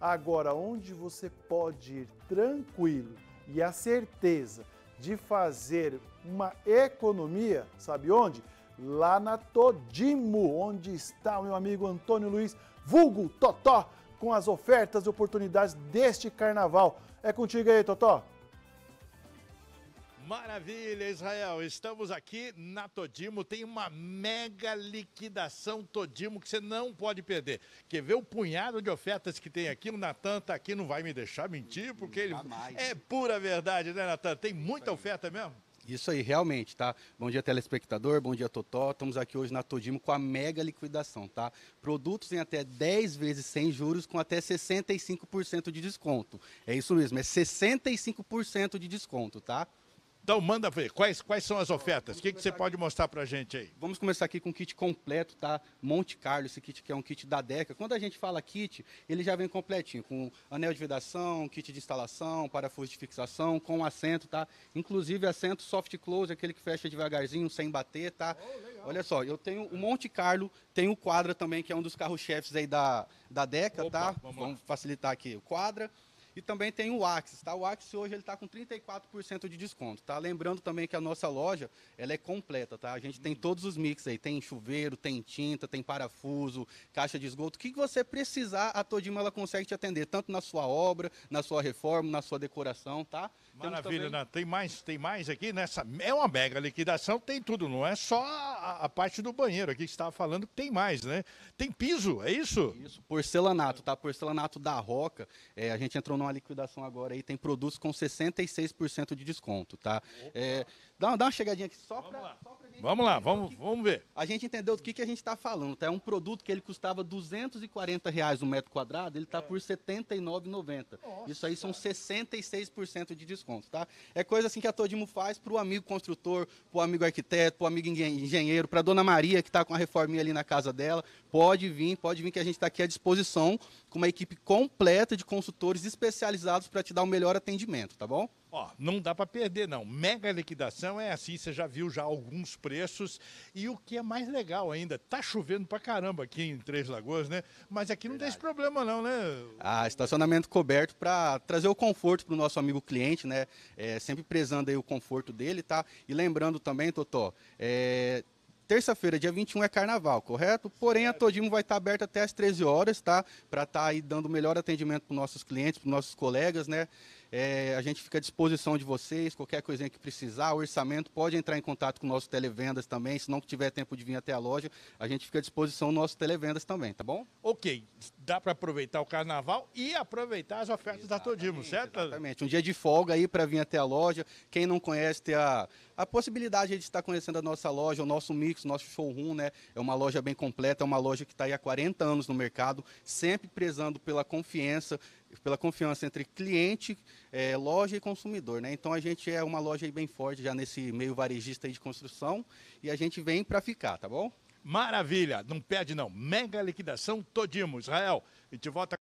Agora, onde você pode ir tranquilo e a certeza de fazer uma economia, sabe onde? Lá na Todimo, onde está o meu amigo Antônio Luiz, vulgo Totó, com as ofertas e oportunidades deste carnaval. É contigo aí, Totó. Maravilha, Israel. Estamos aqui na Todimo. Tem uma mega liquidação Todimo que você não pode perder. Quer ver o punhado de ofertas que tem aqui? O Natan tá aqui, não vai me deixar mentir, porque ele. É pura verdade, né, Natan? Tem muita oferta mesmo? Isso aí, realmente, tá? Bom dia, telespectador, bom dia, Totó. Estamos aqui hoje na Todimo com a mega liquidação, tá? Produtos em até 10 vezes sem juros com até 65% de desconto. É isso mesmo, é 65% de desconto, tá? Então manda ver, quais, quais são as ofertas? O que, que você pode mostrar para a gente aí? Vamos começar aqui com o kit completo, tá? Monte Carlo, esse kit que é um kit da DECA. Quando a gente fala kit, ele já vem completinho, com anel de vedação, kit de instalação, parafuso de fixação, com assento, tá? Inclusive assento soft close, aquele que fecha devagarzinho, sem bater, tá? Oh, Olha só, eu tenho o Monte Carlo, tenho o Quadra também, que é um dos carros-chefes aí da, da DECA, Opa, tá? Vamos, vamos facilitar aqui. O Quadra, e também tem o Axis, tá? O Axis hoje ele está com 34% de desconto, tá? Lembrando também que a nossa loja, ela é completa, tá? A gente tem uhum. todos os mix aí, tem chuveiro, tem tinta, tem parafuso, caixa de esgoto, o que você precisar, a Todima ela consegue te atender, tanto na sua obra, na sua reforma, na sua decoração, tá? Maravilha, também... né? Tem mais, tem mais aqui nessa, é uma mega liquidação, tem tudo, não é só a, parte do banheiro aqui que estava falando que tem mais, né? Tem piso, é isso? Isso, porcelanato, tá? Porcelanato da Roca. É, a gente entrou numa liquidação agora aí, tem produtos com 66% de desconto, tá? É, dá, dá uma chegadinha aqui só para Vamos lá, vamos, vamos ver. A gente entendeu do que, que a gente está falando. Tá? É um produto que ele custava 240 reais um metro quadrado, ele está é. por R$ 79,90. Isso aí são 66% de desconto. Tá? É coisa assim que a Todimo faz para o amigo construtor, para o amigo arquiteto, para o amigo engenheiro para Dona Maria, que está com a reforminha ali na casa dela. Pode vir, pode vir que a gente está aqui à disposição com uma equipe completa de consultores especializados para te dar o melhor atendimento, tá bom? Ó, não dá para perder não. Mega liquidação é assim, você já viu já alguns preços e o que é mais legal ainda, tá chovendo para caramba aqui em Três Lagoas, né? Mas aqui não tem esse problema não, né? Ah, estacionamento coberto para trazer o conforto para o nosso amigo cliente, né? É, sempre prezando aí o conforto dele, tá? E lembrando também, Totó, é, terça-feira, dia 21, é carnaval, correto? Porém, a Todimo vai estar tá aberta até as 13 horas, tá? Para estar tá aí dando melhor atendimento para nossos clientes, para nossos colegas, né? É, a gente fica à disposição de vocês, qualquer coisinha que precisar, orçamento, pode entrar em contato com o nosso televendas também, se não tiver tempo de vir até a loja, a gente fica à disposição nosso televendas também, tá bom? Ok, dá para aproveitar o carnaval e aproveitar as ofertas exatamente, da Todimo, certo? Exatamente, um dia de folga aí para vir até a loja, quem não conhece ter a a possibilidade de estar conhecendo a nossa loja, o nosso mix, o nosso showroom, né? É uma loja bem completa, é uma loja que está aí há 40 anos no mercado, sempre prezando pela confiança, pela confiança entre cliente, é, loja e consumidor, né? Então a gente é uma loja bem forte já nesse meio varejista de construção e a gente vem para ficar, tá bom? Maravilha, não perde não. Mega liquidação Todimo, Israel. A gente volta